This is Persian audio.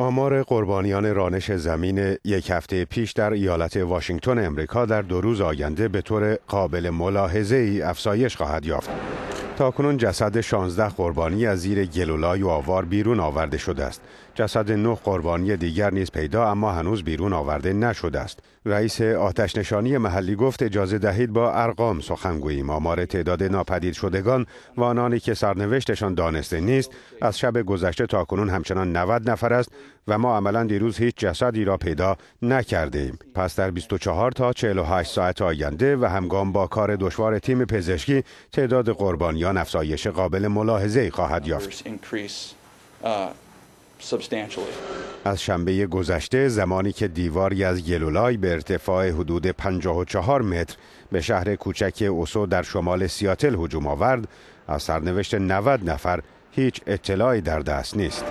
آمار قربانیان رانش زمین یک هفته پیش در ایالت واشنگتن امریکا در دو روز آینده به طور قابل ملاحظه ای افزایش خواهد یافت. تاکنون جسد 16 قربانی از زیر گلولای و آوار بیرون آورده شده است. جسد 9 قربانی دیگر نیز پیدا اما هنوز بیرون آورده نشده است. رئیس آتش نشانی محلی گفت اجازه دهید با ارقام سخنگوییم آمار تعداد ناپدید شدگان و آنانی که سرنوشتشان دانسته نیست از شب گذشته تاکنون همچنان 90 نفر است و ما عملا دیروز هیچ جسدی را پیدا نکرده ایم. پس در 24 تا 48 ساعت آینده و همگام با کار دشوار تیم پزشکی تعداد قربانیان افزایش قابل ملاحظه خواهد یافت. Uh, از شنبه گذشته زمانی که دیواری از گلولای به ارتفاع حدود 54 متر به شهر کوچک اوسو در شمال سیاتل هجوم آورد از سرنوشت 90 نفر هیچ اطلاعی در دست نیست